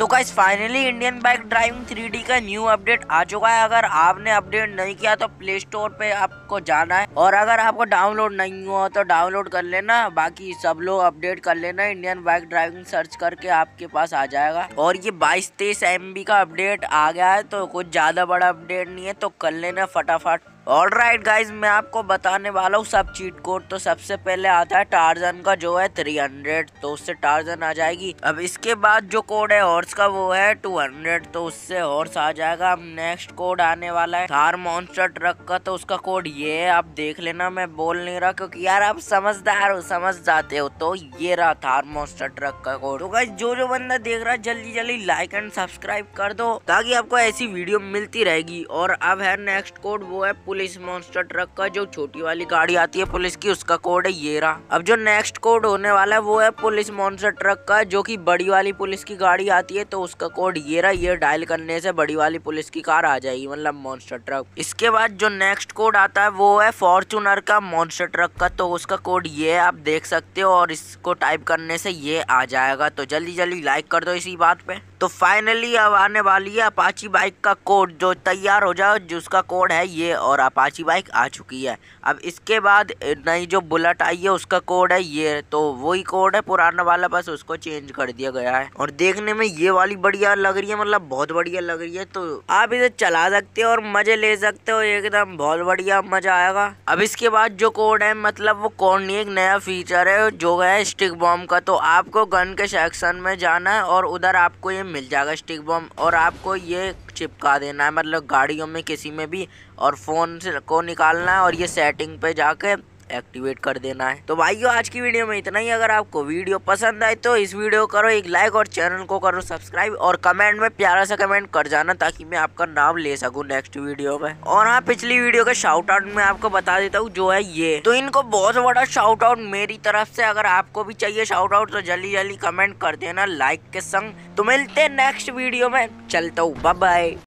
तो guys finally Indian bike driving three का new update आ चुका है अगर आपने अपडेट नहीं किया तो प्ले स्टोर पे आपको जाना है और अगर आपको डाउनलोड नहीं हुआ तो डाउनलोड कर लेना बाकी सब लोग अपडेट कर लेना इंडियन बाइक ड्राइविंग सर्च करके आपके पास आ जाएगा और ये बाईस तेईस एम का अपडेट आ गया है तो कुछ ज्यादा बड़ा अपडेट नहीं है तो कर लेना फटाफट ऑल राइट गाइज मैं आपको बताने वाला हूँ सब चीट कोड तो सबसे पहले आता है टारजन का जो है थ्री हंड्रेड तो उससे टारजन आ जाएगी अब इसके बाद जो कोड है हॉर्स का वो है टू हंड्रेड तो उससे हॉर्स आ जाएगा अब नेक्स्ट कोड आने वाला है थार मॉन्स्टर ट्रक का तो उसका कोड ये है आप देख लेना मैं बोल नहीं रहा क्योंकि यार आप समझदार हो समझ जाते हो तो ये रहा थार मॉन्स्टर ट्रक का कोड तो गाइज जो जो बंदा देख रहा है जल्दी जल्दी लाइक एंड सब्सक्राइब कर दो ताकि आपको ऐसी वीडियो मिलती रहेगी और अब है नेक्स्ट कोड वो है पुलिस पुलिस मॉन्स्टर ट्रक का जो छोटी वाली गाड़ी आती है पुलिस की उसका कोड है ये रहा अब जो नेक्स्ट कोड होने वाला है वो है पुलिस मॉन्स्टर ट्रक का जो कि बड़ी वाली पुलिस की गाड़ी आती है तो उसका कोड ये रहा ये डायल करने से बड़ी वाली पुलिस की कार आ जाएगी मतलब मॉन्स्टर ट्रक इसके बाद जो नेक्स्ट कोड आता है वो है फॉर्चूनर का मॉन्स्टर ट्रक का तो उसका कोड ये है आप देख सकते हो और इसको टाइप करने से ये आ जाएगा तो जल्दी जल्दी लाइक कर दो इसी बात पे तो फाइनली अब आने वाली है अपाची बाइक का कोड जो तैयार हो जाओ जिसका कोड है ये और अपाची बाइक आ चुकी है अब इसके बाद नई जो बुलेट आई है उसका कोड है ये तो वही कोड है पुराना वाला बस उसको चेंज कर दिया गया है और देखने में ये वाली बढ़िया लग रही है मतलब बहुत बढ़िया लग रही है तो आप इसे चला सकते हो और मजे ले सकते हो एकदम बहुत बढ़िया मजा आएगा अब इसके बाद जो कोड है मतलब वो कोड नहीं एक नया फीचर है जो है स्टिक बॉम्ब का तो आपको गन के सेक्शन में जाना है और उधर आपको ये मिल जाएगा स्टिक बम और आपको ये चिपका देना है मतलब गाड़ियों में किसी में भी और फ़ोन से को निकालना है और ये सेटिंग पे जाके एक्टिवेट कर देना है तो भाई आज की वीडियो में इतना ही अगर आपको वीडियो पसंद आए तो इस वीडियो को करो एक लाइक और चैनल को करो सब्सक्राइब और कमेंट में प्यारा सा कमेंट कर जाना ताकि मैं आपका नाम ले सकूँ नेक्स्ट वीडियो में और हाँ पिछली वीडियो का शाउट आउट मैं आपको बता देता हूँ जो है ये तो इनको बहुत बड़ा शाउट आउट मेरी तरफ से अगर आपको भी चाहिए शाउट आउट तो जल्दी जल्दी कमेंट कर देना लाइक के संग तो मिलते नेक्स्ट वीडियो में चलता हूँ बाय